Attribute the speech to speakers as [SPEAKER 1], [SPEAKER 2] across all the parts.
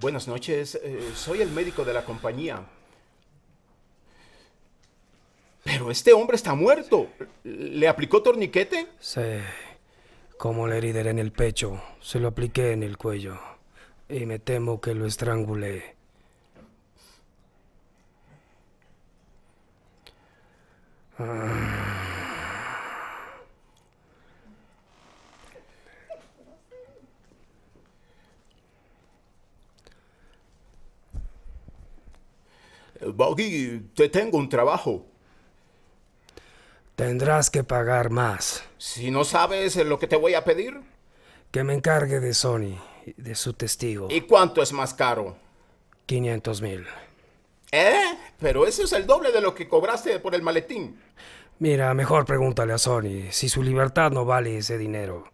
[SPEAKER 1] Buenas noches, eh, soy el médico de la compañía. Pero este hombre está muerto. ¿Le aplicó
[SPEAKER 2] torniquete? Sí. Como le herida en el pecho, se lo apliqué en el cuello. Y me temo que lo estrangulé. Ah.
[SPEAKER 1] Boggy, te tengo un trabajo.
[SPEAKER 2] Tendrás que pagar más.
[SPEAKER 1] Si no sabes eh, lo que te voy a pedir.
[SPEAKER 2] Que me encargue de Sony, de su testigo.
[SPEAKER 1] ¿Y cuánto es más caro?
[SPEAKER 2] 500 mil.
[SPEAKER 1] ¿Eh? Pero eso es el doble de lo que cobraste por el maletín.
[SPEAKER 2] Mira, mejor pregúntale a Sony si su libertad no vale ese dinero.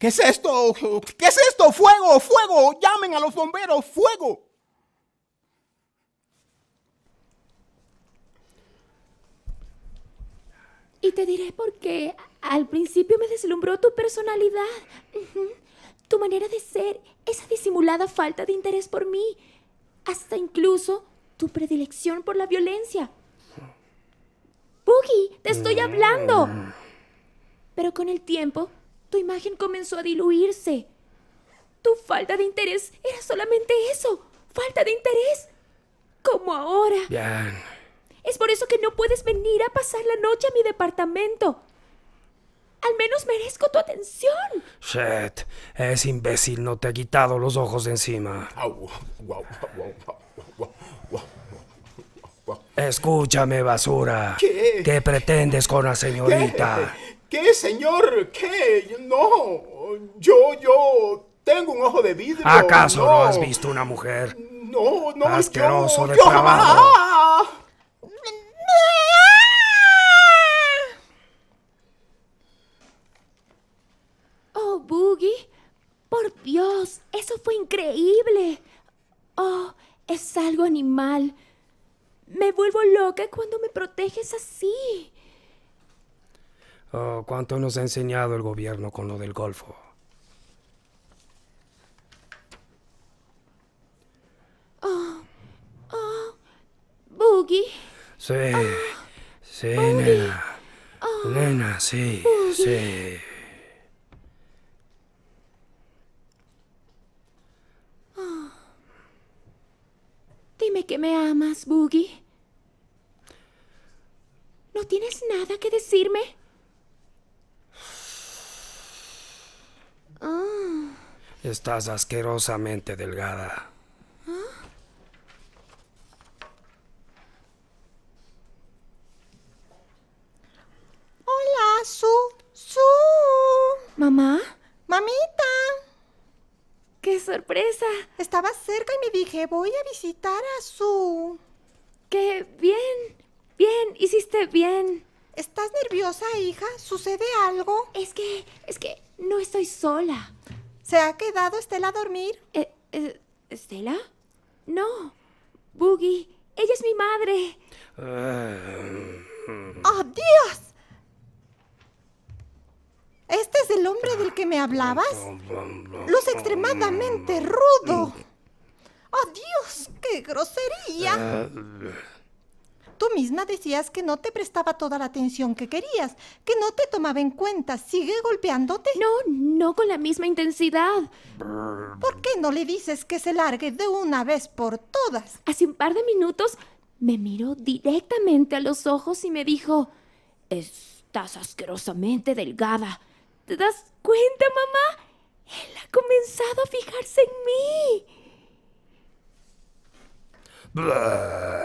[SPEAKER 2] ¿Qué es esto? ¿Qué es esto? Fuego, fuego.
[SPEAKER 1] Llamen a los bomberos, fuego.
[SPEAKER 3] Y te diré por qué al principio me deslumbró tu personalidad, tu manera de ser, esa disimulada falta de interés por mí, hasta incluso tu predilección por la violencia. Boogie, te estoy hablando. Mm. Pero con el tiempo tu imagen comenzó a diluirse. Tu falta de interés era solamente eso, falta de interés. Como ahora. Bien. Es por eso que no puedes venir a pasar la noche a mi departamento. Al menos merezco tu atención.
[SPEAKER 2] Shit, ese imbécil no te ha quitado los ojos de encima. Escúchame, basura. ¿Qué? ¿Qué pretendes con la señorita? ¿Qué?
[SPEAKER 1] ¿Qué, señor? ¿Qué? No. Yo, yo tengo un ojo de vidrio. ¿Acaso no, has
[SPEAKER 2] visto una mujer?
[SPEAKER 3] No, no, Asqueroso yo, de Oh, Boogie. Por Dios, eso fue increíble. Oh, es algo animal. Me vuelvo loca cuando me proteges así.
[SPEAKER 2] Oh, cuánto nos ha enseñado el gobierno con lo del Golfo.
[SPEAKER 3] Oh, oh, Boogie.
[SPEAKER 2] Sí, ah, sí, nena. nena, sí, sí.
[SPEAKER 3] Dime que me amas, Boogie. ¿No tienes nada que decirme?
[SPEAKER 2] Estás asquerosamente delgada.
[SPEAKER 1] Hola, Su. Su. ¿Mamá? Mamita. ¡Qué sorpresa! Estabas cerca y me dije, voy a visitar a Su. ¡Qué bien! Bien, hiciste bien. ¿Estás nerviosa, hija? ¿Sucede algo?
[SPEAKER 3] Es que, es que no estoy sola. ¿Se ha quedado Estela a dormir? Eh, eh, ¿Estela? No. Boogie, ella es mi madre.
[SPEAKER 2] Ah.
[SPEAKER 1] ¡Adiós! ¿Este es el hombre del que me hablabas? ¡Los extremadamente rudo. Ah. ¡Adiós! ¡Qué grosería! Ah. Tú misma decías que no te prestaba toda la atención que querías, que no te tomaba en cuenta. ¿Sigue golpeándote? No, no con la misma intensidad.
[SPEAKER 2] ¿Por
[SPEAKER 1] qué no le dices
[SPEAKER 3] que se largue de una vez por todas? Hace un par de minutos me miró directamente a los ojos y me dijo, estás asquerosamente delgada. ¿Te das cuenta, mamá? Él ha comenzado a fijarse en
[SPEAKER 2] mí.